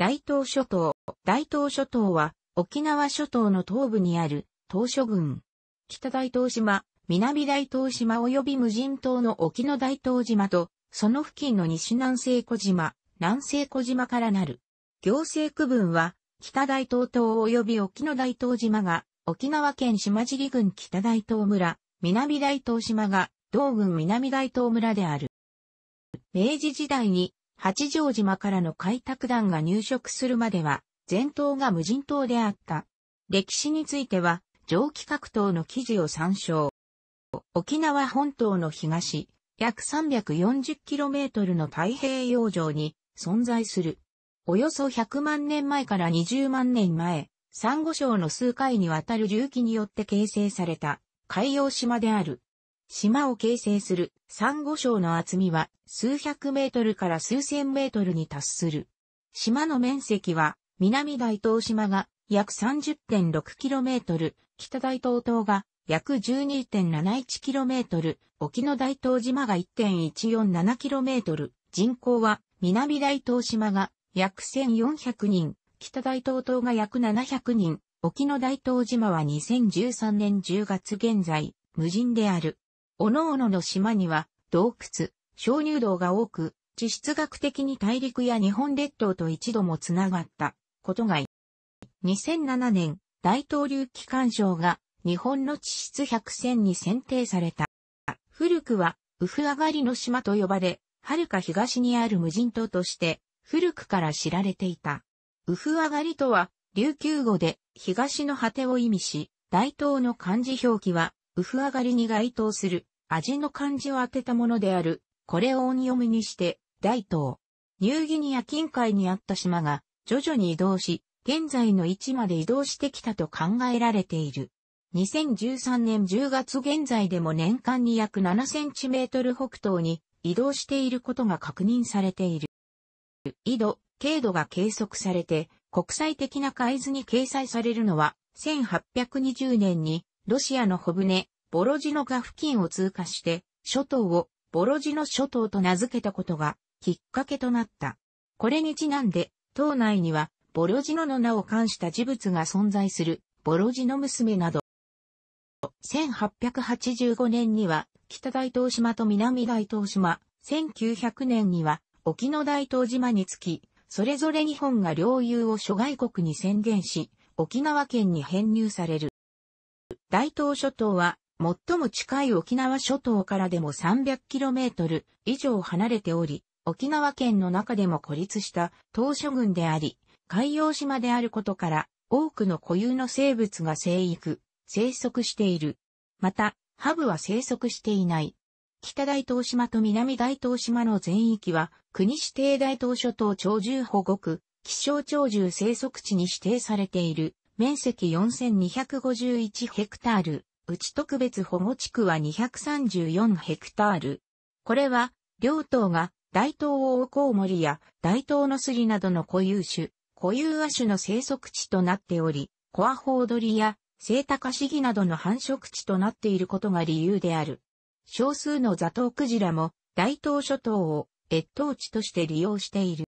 大東諸島。大東諸島は沖縄諸島の東部にある島諸群。北大東島、南大東島及び無人島の沖の大東島と、その付近の西南西小島、南西小島からなる。行政区分は、北大東島及び沖の大東島が、沖縄県島尻郡北大東村、南大東島が、同郡南大東村である。明治時代に八丈島からの開拓団が入植するまでは、全島が無人島であった。歴史については、蒸気格闘の記事を参照。沖縄本島の東、約 340km の太平洋上に存在する。およそ100万年前から20万年前、珊瑚礁の数回にわたる隆起によって形成された海洋島である。島を形成する珊瑚礁の厚みは数百メートルから数千メートルに達する。島の面積は南大東島が約3 0 6トル、北大東島が約1 2 7 1トル、沖の大東島が1 1 4 7トル、人口は南大東島が約1400人、北大東島が約700人、沖の大東島は2013年10月現在、無人である。各々の島には洞窟、鍾乳洞が多く、地質学的に大陸や日本列島と一度もつながったことが2007年、大東流機関賞が日本の地質百選に選定された。古くは、ウフ上がりの島と呼ばれ、遥か東にある無人島として、古くから知られていた。ウフ上がりとは、琉球語で東の果てを意味し、大東の漢字表記は、ウフ上がりに該当する味の漢字を当てたものである。これを音読みにして、大東。ニューギニア近海にあった島が、徐々に移動し、現在の位置まで移動してきたと考えられている。2013年10月現在でも年間に約7センチメートル北東に移動していることが確認されている。緯度、経度が計測されて、国際的な海図に掲載されるのは、1820年にロシアのホブネ、ボロジノが付近を通過して、諸島をボロジノ諸島と名付けたことがきっかけとなった。これにちなんで、島内にはボロジノの名を冠した事物が存在するボロジノ娘など、1885年には北大東島と南大東島、1900年には沖野大東島につき、それぞれ日本が領有を諸外国に宣言し、沖縄県に編入される。大東諸島は最も近い沖縄諸島からでも 300km 以上離れており、沖縄県の中でも孤立した島諸群であり、海洋島であることから、多くの固有の生物が生育、生息している。また、ハブは生息していない。北大東島と南大東島の全域は、国指定大東諸島鳥獣保護区、気象鳥獣生息地に指定されている、面積4251ヘクタール。内特別保護地区は234ヘクタール。これは、両党が大東王、コウモリや大東のスリなどの固有種、固有亜種の生息地となっており、コアホウドリやセイタカシギなどの繁殖地となっていることが理由である。少数のザトウクジラも大東諸島を越冬地として利用している。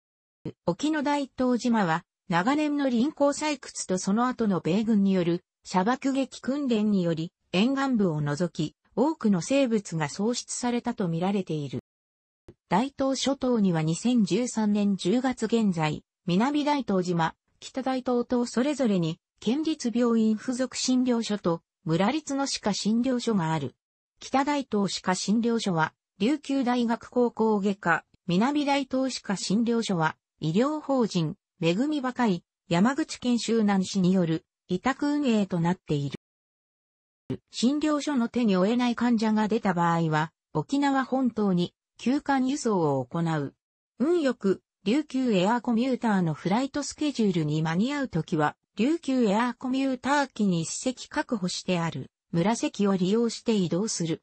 沖の大東島は長年の臨港採掘とその後の米軍による砂漠撃訓練により沿岸部を除き、多くの生物が創出されたとみられている。大東諸島には2013年10月現在、南大東島、北大東島それぞれに、県立病院附属診療所と、村立の歯科診療所がある。北大東歯科診療所は、琉球大学高校外科、南大東歯科診療所は、医療法人、恵みばかり、山口県周南市による委託運営となっている。診療所の手に負えない患者が出た場合は、沖縄本島に休館輸送を行う。運よく、琉球エアーコミューターのフライトスケジュールに間に合うときは、琉球エアーコミューター機に一席確保してある、紫を利用して移動する。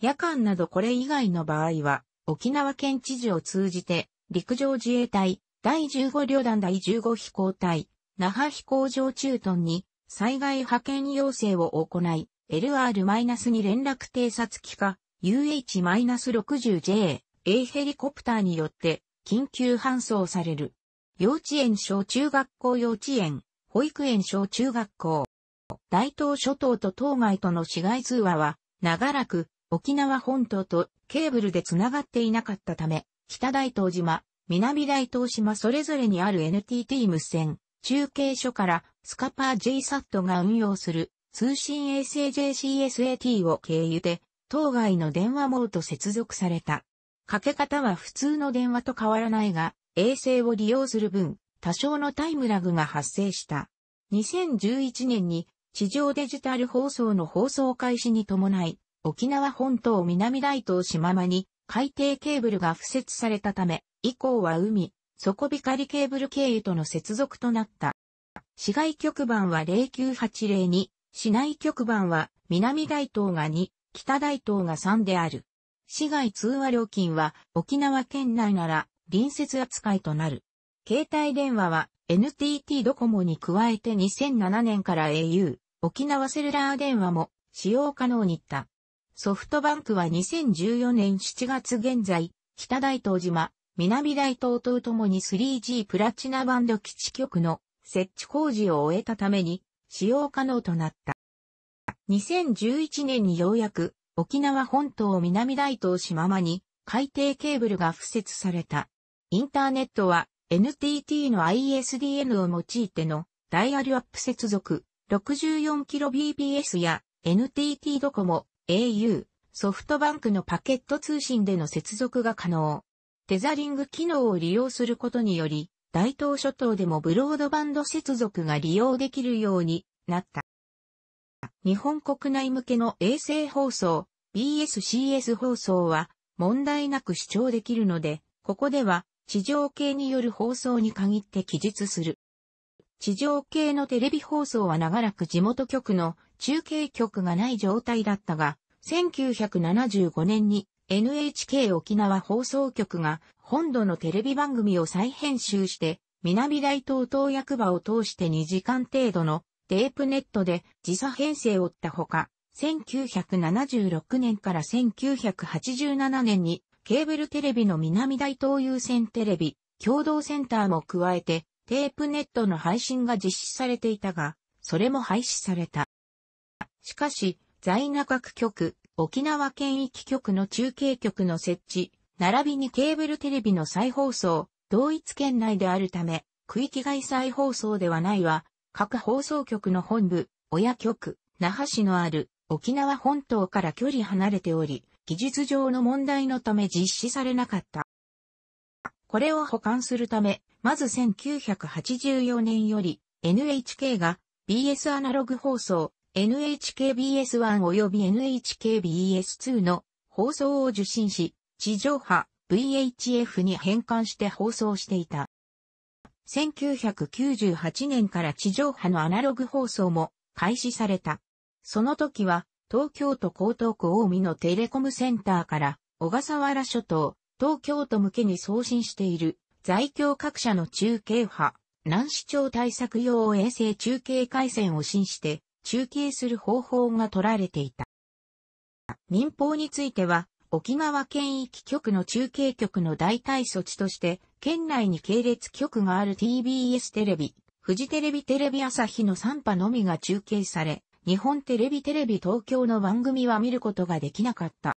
夜間などこれ以外の場合は、沖縄県知事を通じて、陸上自衛隊、第15旅団第15飛行隊、那覇飛行場駐屯に、災害派遣要請を行い、LR-2 連絡偵察機か UH-60J、A ヘリコプターによって緊急搬送される。幼稚園小中学校幼稚園、保育園小中学校。大東諸島と島外との市街通話は、長らく沖縄本島とケーブルでつながっていなかったため、北大東島、南大東島それぞれにある NTT 無線、中継所からスカパー JSAT が運用する通信衛星 JCSAT を経由で、当該の電話網と接続された。かけ方は普通の電話と変わらないが、衛星を利用する分、多少のタイムラグが発生した。2011年に地上デジタル放送の放送開始に伴い、沖縄本島南大東島間に海底ケーブルが付設されたため、以降は海、底光ケーブル経由との接続となった。市外局番は09802市内局番は南大東が2、北大東が3である。市外通話料金は沖縄県内なら隣接扱いとなる。携帯電話は NTT ドコモに加えて2007年から au、沖縄セルラー電話も使用可能にった。ソフトバンクは2014年7月現在、北大東島、南大東とともに 3G プラチナバンド基地局の設置工事を終えたために、使用可能となった。2011年にようやく沖縄本島南大東島間に海底ケーブルが付設された。インターネットは NTT の ISDN を用いてのダイヤルアップ接続 64kbps や NTT ドコモ、au、ソフトバンクのパケット通信での接続が可能。テザリング機能を利用することにより、大東諸島でもブロードバンド接続が利用できるようになった。日本国内向けの衛星放送、BSCS 放送は問題なく視聴できるので、ここでは地上系による放送に限って記述する。地上系のテレビ放送は長らく地元局の中継局がない状態だったが、1975年に NHK 沖縄放送局が本土のテレビ番組を再編集して、南大東東役場を通して2時間程度のテープネットで時差編成を追ったほか、1976年から1987年にケーブルテレビの南大東優先テレビ共同センターも加えてテープネットの配信が実施されていたが、それも廃止された。しかし、在中区局、沖縄県域局の中継局の設置、並びにケーブルテレビの再放送、同一県内であるため、区域外再放送ではないは、各放送局の本部、親局、那覇市のある沖縄本島から距離離れており、技術上の問題のため実施されなかった。これを保管するため、まず1984年より NHK が BS アナログ放送、NHKBS1 及び NHKBS2 の放送を受信し、地上波 VHF に変換して放送していた。1998年から地上波のアナログ放送も開始された。その時は東京都江東区大見のテレコムセンターから小笠原諸島、東京都向けに送信している在京各社の中継波、南市町対策用衛星中継回線を信して中継する方法が取られていた。民放については、沖縄県域局の中継局の代替措置として、県内に系列局がある TBS テレビ、フジテレビテレビ朝日の3波のみが中継され、日本テレビテレビ東京の番組は見ることができなかった。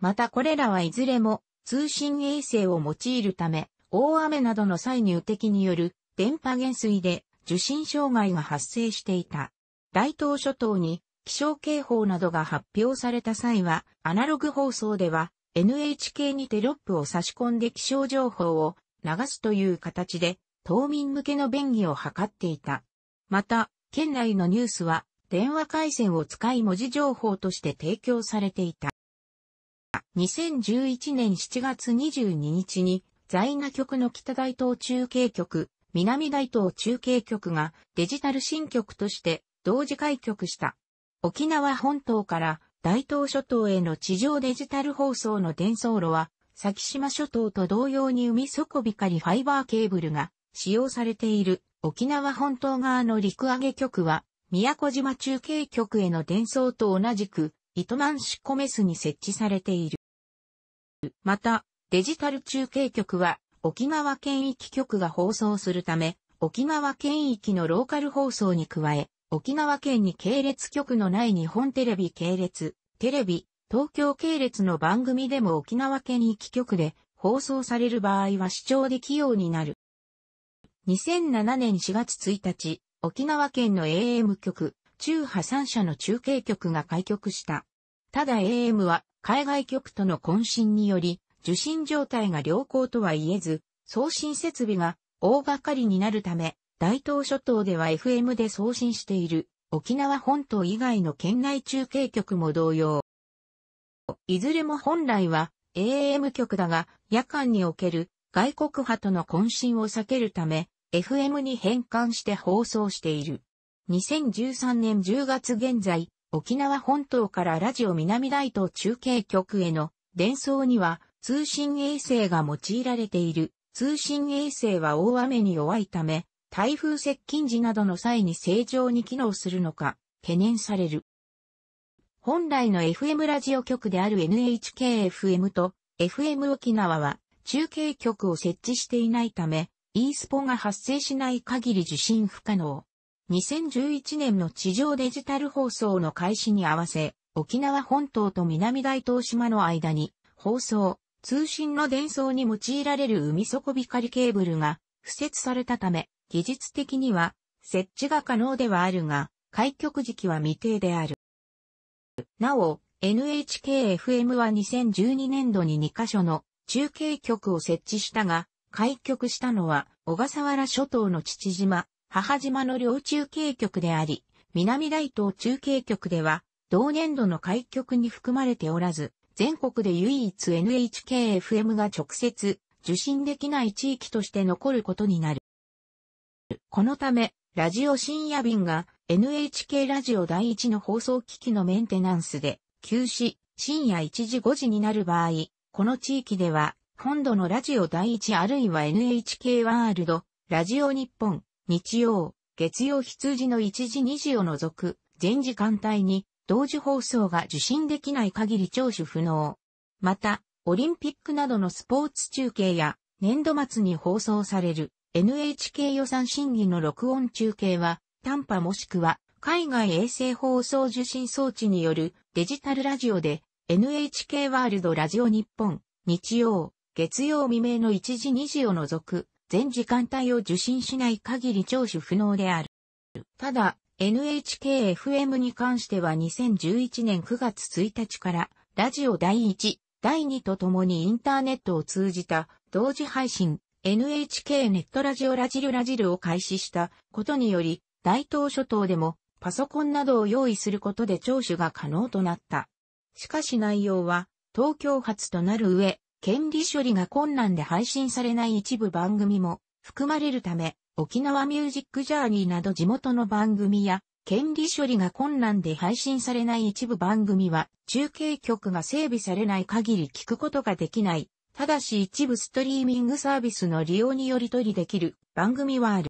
またこれらはいずれも通信衛星を用いるため、大雨などの際入的による電波減衰で受信障害が発生していた。大東諸島に気象警報などが発表された際は、アナログ放送では NHK にテロップを差し込んで気象情報を流すという形で、島民向けの便宜を図っていた。また、県内のニュースは、電話回線を使い文字情報として提供されていた。2011年7月22日に、在那局の北大東中継局、南大東中継局がデジタル新局として同時開局した。沖縄本島から大東諸島への地上デジタル放送の伝送路は、先島諸島と同様に海底光ファイバーケーブルが使用されている沖縄本島側の陸揚げ局は、宮古島中継局への伝送と同じく、糸満市コメスに設置されている。また、デジタル中継局は、沖縄県域局が放送するため、沖縄県域のローカル放送に加え、沖縄県に系列局のない日本テレビ系列、テレビ、東京系列の番組でも沖縄県域局で放送される場合は視聴できようになる。2007年4月1日、沖縄県の AM 局、中波3社の中継局が開局した。ただ AM は海外局との渾身により、受信状態が良好とは言えず、送信設備が大掛かりになるため、大東諸島では FM で送信している沖縄本島以外の県内中継局も同様。いずれも本来は AM 局だが夜間における外国派との渾身を避けるため FM に変換して放送している。2013年10月現在、沖縄本島からラジオ南大東中継局への伝送には通信衛星が用いられている。通信衛星は大雨に弱いため、台風接近時などの際に正常に機能するのか、懸念される。本来の FM ラジオ局である NHKFM と FM 沖縄は中継局を設置していないため、e スポが発生しない限り受信不可能。2011年の地上デジタル放送の開始に合わせ、沖縄本島と南大東島の間に放送、通信の伝送に用いられる海底光ケーブルが敷設されたため、技術的には設置が可能ではあるが、開局時期は未定である。なお、NHKFM は2012年度に2カ所の中継局を設置したが、開局したのは小笠原諸島の父島、母島の両中継局であり、南大東中継局では同年度の開局に含まれておらず、全国で唯一 NHKFM が直接受信できない地域として残ることになる。このため、ラジオ深夜便が NHK ラジオ第一の放送機器のメンテナンスで休止、深夜1時5時になる場合、この地域では、本土のラジオ第一あるいは NHK ワールド、ラジオ日本、日曜、月曜羊の1時2時を除く、全時間帯に、同時放送が受信できない限り聴取不能。また、オリンピックなどのスポーツ中継や、年度末に放送される NHK 予算審議の録音中継は、短波もしくは海外衛星放送受信装置によるデジタルラジオで NHK ワールドラジオ日本、日曜、月曜未明の1時2時を除く全時間帯を受信しない限り聴取不能である。ただ、NHKFM に関しては2011年9月1日からラジオ第1、第2とともにインターネットを通じた同時配信、NHK ネットラジオラジルラジルを開始したことにより、大東諸島でもパソコンなどを用意することで聴取が可能となった。しかし内容は東京発となる上、権利処理が困難で配信されない一部番組も含まれるため、沖縄ミュージックジャーニーなど地元の番組や、権利処理が困難で配信されない一部番組は、中継局が整備されない限り聞くことができないただし一部ストリーミングサービスの利用により取りできる番組はある。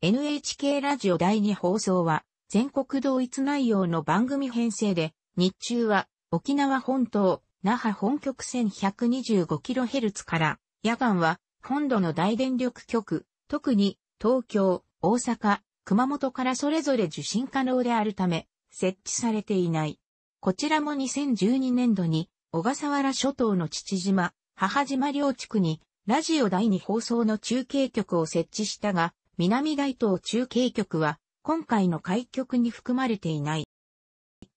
NHK ラジオ第2放送は全国同一内容の番組編成で、日中は沖縄本島、那覇本局 1125kHz から、夜間は本土の大電力局、特に東京、大阪、熊本からそれぞれ受信可能であるため、設置されていない。こちらも2012年度に小笠原諸島の父島、母島両地区に、ラジオ第2放送の中継局を設置したが、南大東中継局は、今回の開局に含まれていない。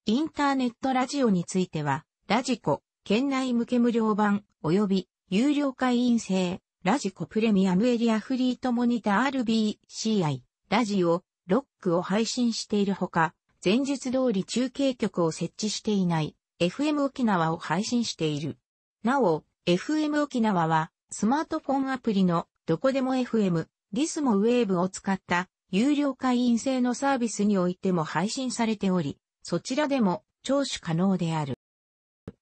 インターネットラジオについては、ラジコ、県内向け無料版、及び、有料会員制、ラジコプレミアムエリアフリートモニター RBCI、ラジオ、ロックを配信しているほか、前日通り中継局を設置していない、FM 沖縄を配信している。なお、FM 沖縄はスマートフォンアプリのどこでも FM、リスモウェーブを使った有料会員制のサービスにおいても配信されており、そちらでも聴取可能である。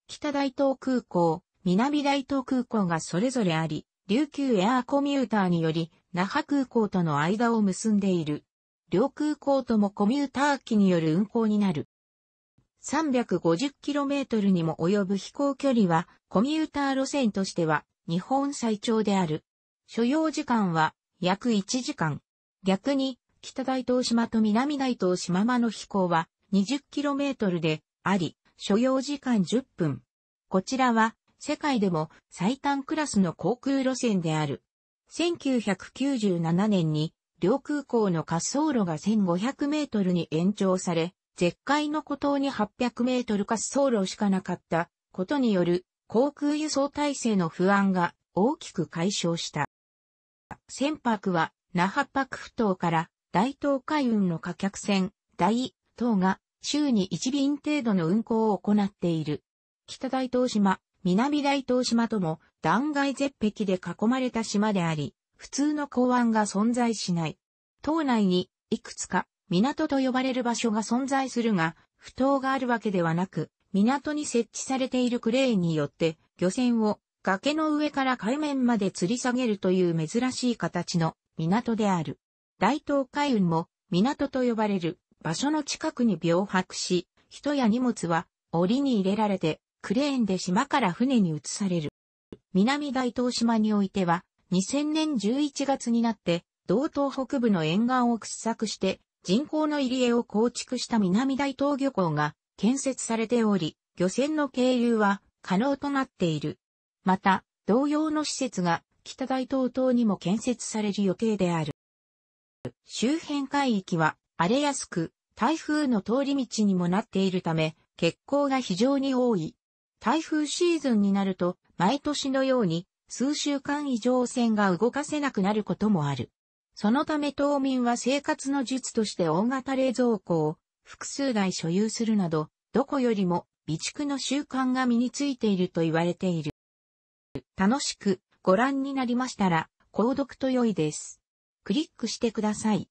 北大東空港、南大東空港がそれぞれあり、琉球エアーコミューターにより那覇空港との間を結んでいる。両空港ともコミューター機による運航になる。350km にも及ぶ飛行距離は、コミューター路線としては、日本最長である。所要時間は、約1時間。逆に、北大東島と南大東島間の飛行は、20km で、あり、所要時間10分。こちらは、世界でも最短クラスの航空路線である。1997年に、両空港の滑走路が1500メートルに延長され、絶海の孤島に800メートル滑走路しかなかったことによる航空輸送体制の不安が大きく解消した。船舶は那覇泊埠頭から大東海運の貨客船、大東が週に1便程度の運航を行っている。北大東島、南大東島とも断崖絶壁で囲まれた島であり、普通の港湾が存在しない。島内にいくつか港と呼ばれる場所が存在するが、不当があるわけではなく、港に設置されているクレーンによって、漁船を崖の上から海面まで吊り下げるという珍しい形の港である。大東海運も港と呼ばれる場所の近くに病泊し、人や荷物は檻に入れられてクレーンで島から船に移される。南大東島においては2000年11月になって道東北部の沿岸を掘削して人工の入り江を構築した南大東漁港が建設されており、漁船の経由は可能となっている。また、同様の施設が北大東島にも建設される予定である。周辺海域は荒れやすく、台風の通り道にもなっているため、欠航が非常に多い。台風シーズンになると、毎年のように数週間以上船が動かせなくなることもある。そのため島民は生活の術として大型冷蔵庫を複数台所有するなど、どこよりも備蓄の習慣が身についていると言われている。楽しくご覧になりましたら、購読と良いです。クリックしてください。